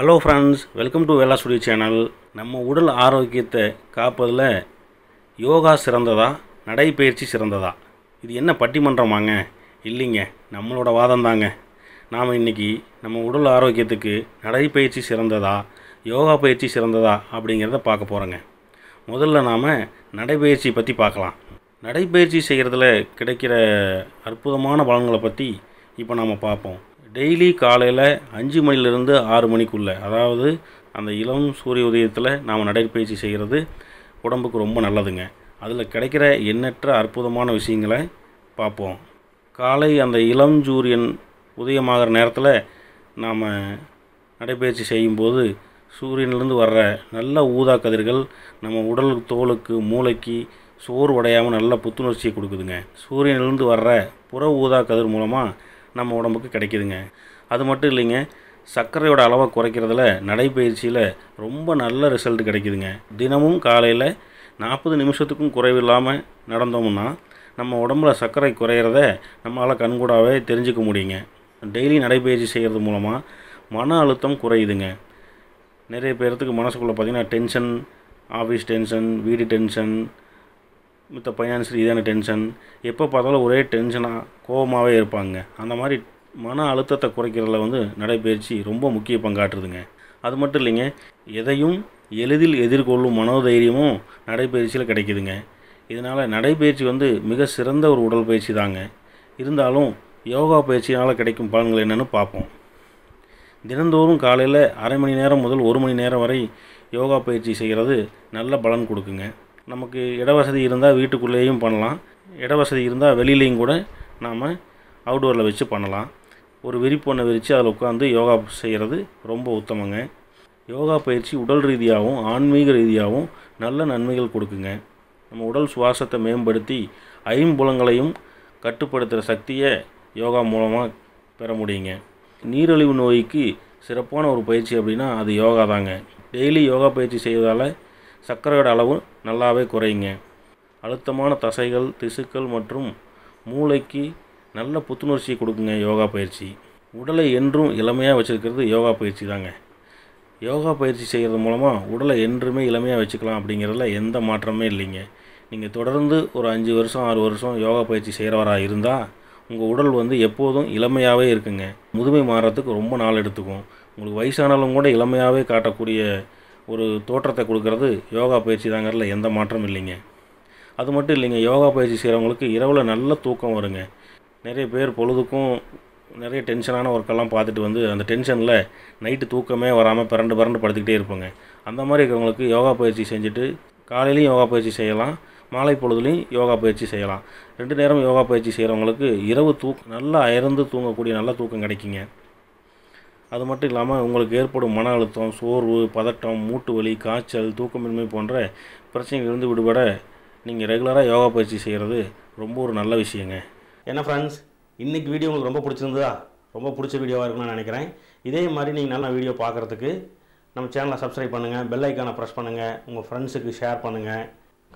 hello friends welcome to Vella studio channel நம்ம உடல் ஆரோக்கியத்தை காப்பதில் யோகா சிறந்ததா நடைப்பயிற்சி சிறந்ததா இது என்ன பட்டிமன்றமாங்க இல்லைங்க நம்மளோட வாதம் தாங்க நாம் இன்றைக்கி நம்ம உடல் ஆரோக்கியத்துக்கு நடைப்பயிற்சி சிறந்ததா யோகா பயிற்சி சிறந்ததா அப்படிங்கிறத பார்க்க போகிறோங்க முதல்ல நாம் நடைப்பயிற்சி பற்றி பார்க்கலாம் நடைப்பயிற்சி செய்கிறதுல கிடைக்கிற அற்புதமான பலன்களை பற்றி இப்போ நாம் பார்ப்போம் டெய்லி காலையில் அஞ்சு மணிலேருந்து ஆறு மணிக்குள்ளே அதாவது அந்த இளம் சூரிய உதயத்தில் நாம் நடைப்பயிற்சி செய்கிறது உடம்புக்கு ரொம்ப நல்லதுங்க அதில் கிடைக்கிற எண்ணற்ற அற்புதமான விஷயங்களை பார்ப்போம் காலை அந்த இளம் சூரியன் உதயமாகிற நேரத்தில் நாம் நடைபயிற்சி செய்யும்போது சூரியன்லேருந்து வர்ற நல்ல ஊதா கதிர்கள் நம்ம உடல் தோலுக்கு மூளைக்கு உடையாமல் நல்ல புத்துணர்ச்சியை கொடுக்குதுங்க சூரியன்லேருந்து வர்ற புற ஊதா கதிர் மூலமாக நம்ம உடம்புக்கு கிடைக்கிதுங்க அது மட்டும் இல்லைங்க சர்க்கரையோட அளவை குறைக்கிறதுல நடைப்பயிற்சியில் ரொம்ப நல்ல ரிசல்ட் கிடைக்குதுங்க தினமும் காலையில் நாற்பது நிமிஷத்துக்கும் குறைவில்லாமல் நடந்தோம்னா நம்ம உடம்புல சர்க்கரை குறையிறத நம்மளால் கண்கூடாகவே தெரிஞ்சுக்க முடியுங்க டெய்லி நடைப்பயிற்சி செய்கிறது மூலமாக மன அழுத்தம் குறையுதுங்க நிறைய பேர்த்துக்கு மனசுக்குள்ளே பார்த்திங்கன்னா டென்ஷன் ஆஃபீஸ் டென்ஷன் வீடு டென்ஷன் மற்ற பையன் ஸ்ரீதான டென்ஷன் எப்போ பார்த்தாலும் ஒரே டென்ஷனாக கோபமாகவே இருப்பாங்க அந்த மாதிரி மன அழுத்தத்தை குறைக்கிறதுல வந்து நடைபயிற்சி ரொம்ப முக்கிய பங்காற்றுதுங்க அது மட்டும் இல்லைங்க எதையும் எளிதில் எதிர்கொள்ளும் மனோதைரியமும் நடைபயிற்சியில் கிடைக்குதுங்க இதனால் நடைபயிற்சி வந்து மிக சிறந்த ஒரு உடல் பயிற்சி தாங்க இருந்தாலும் யோகா பயிற்சியினால் கிடைக்கும் பலன்கள் என்னென்னு பார்ப்போம் தினந்தோறும் காலையில் அரை மணி நேரம் முதல் ஒரு மணி நேரம் வரை யோகா பயிற்சி செய்கிறது நல்ல பலன் கொடுக்குங்க நமக்கு இட வசதி இருந்தால் வீட்டுக்குள்ளேயும் பண்ணலாம் இட வசதி இருந்தால் வெளியிலையும் கூட நாம் அவுடோரில் வச்சு பண்ணலாம் ஒரு விரிப்பொண்ணை விரித்து அதில் உட்காந்து யோகா செய்கிறது ரொம்ப உத்தமங்க யோகா பயிற்சி உடல் ரீதியாகவும் ஆன்மீக ரீதியாகவும் நல்ல நன்மைகள் கொடுக்குங்க நம்ம உடல் சுவாசத்தை மேம்படுத்தி ஐம்புலங்களையும் கட்டுப்படுத்துகிற சக்தியை யோகா மூலமாக பெற முடியுங்க நீரிழிவு நோய்க்கு சிறப்பான ஒரு பயிற்சி அப்படின்னா அது யோகா தாங்க டெய்லி யோகா பயிற்சி செய்வதால் சர்க்கரையோட அளவு நல்லாவே குறையுங்க அழுத்தமான தசைகள் திசுக்கள் மற்றும் மூளைக்கு நல்ல புத்துணர்ச்சியை கொடுக்குங்க யோகா பயிற்சி உடலை என்றும் இளமையாக வச்சுருக்கிறது யோகா பயிற்சி தாங்க யோகா பயிற்சி செய்கிறது மூலமாக உடலை என்றுமே இளமையாக வச்சுக்கலாம் அப்படிங்கிறதுல எந்த மாற்றமே இல்லைங்க நீங்கள் தொடர்ந்து ஒரு அஞ்சு வருஷம் ஆறு வருஷம் யோகா பயிற்சி செய்கிறவராக இருந்தால் உங்கள் உடல் வந்து எப்போதும் இளமையாகவே இருக்குங்க முதுமை மாறுறதுக்கு ரொம்ப நாள் எடுத்துக்கும் உங்களுக்கு வயசானாலும் கூட இளமையாகவே காட்டக்கூடிய ஒரு தோற்றத்தை கொடுக்கறது யோகா பயிற்சி தாங்கிறதுல எந்த மாற்றமும் இல்லைங்க அது மட்டும் இல்லைங்க யோகா பயிற்சி செய்கிறவங்களுக்கு இரவில் நல்ல தூக்கம் வருங்க நிறைய பேர் பொழுதுக்கும் நிறைய டென்ஷனான ஒர்க்கெல்லாம் பார்த்துட்டு வந்து அந்த டென்ஷனில் நைட்டு தூக்கமே வராமல் பிறண்டு பிறண்டு படுத்துக்கிட்டே இருப்போங்க அந்த மாதிரி இருக்கிறவங்களுக்கு யோகா பயிற்சி செஞ்சுட்டு காலையிலையும் யோகா பயிற்சி செய்யலாம் மாலை பொழுதுலையும் யோகா பயிற்சி செய்யலாம் ரெண்டு நேரம் யோகா பயிற்சி செய்கிறவங்களுக்கு இரவு தூக் நல்லா அயர்ந்து தூங்கக்கூடிய நல்ல தூக்கம் கிடைக்குங்க அது மட்டும் இல்லாமல் உங்களுக்கு ஏற்படும் மன அழுத்தம் சோர்வு பதட்டம் மூட்டு வலி காய்ச்சல் தூக்கமின்மை போன்ற பிரச்சனைகள் இருந்து விடுபட நீங்கள் ரெகுலராக யோகா பயிற்சி செய்கிறது ரொம்ப ஒரு நல்ல விஷயங்க ஏன்னா ஃப்ரெண்ட்ஸ் இன்றைக்கி வீடியோ உங்களுக்கு ரொம்ப பிடிச்சிருந்ததா ரொம்ப பிடிச்ச வீடியோவாக இருக்கும்னு நினைக்கிறேன் இதே மாதிரி நீங்கள் நல்லா வீடியோ பார்க்குறதுக்கு நம்ம சேனலை சப்ஸ்கிரைப் பண்ணுங்கள் பெல் ஐக்கானை ப்ரெஸ் பண்ணுங்கள் உங்கள் ஃப்ரெண்ட்ஸுக்கு ஷேர் பண்ணுங்கள்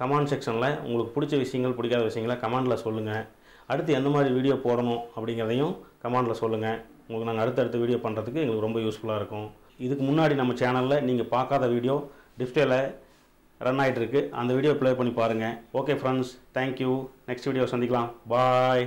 கமெண்ட் செக்ஷனில் உங்களுக்கு பிடிச்ச விஷயங்கள் பிடிக்காத விஷயங்களை கமெண்டில் சொல்லுங்கள் அடுத்து எந்த மாதிரி வீடியோ போடணும் அப்படிங்கிறதையும் கமெண்டில் சொல்லுங்கள் உங்களுக்கு நாங்கள் அடுத்தடுத்த வீடியோ பண்ணுறதுக்கு எங்களுக்கு ரொம்ப யூஸ்ஃபுல்லாக இருக்கும் இதுக்கு முன்னாடி நம்ம சேனலில் நீங்கள் பார்க்காத வீடியோ டிஸ்பிளேல ரன் ஆகிட்டு இருக்குது அந்த வீடியோ ப்ளே பண்ணி பாருங்கள் okay friends thank you next video சந்திக்கலாம் பாய்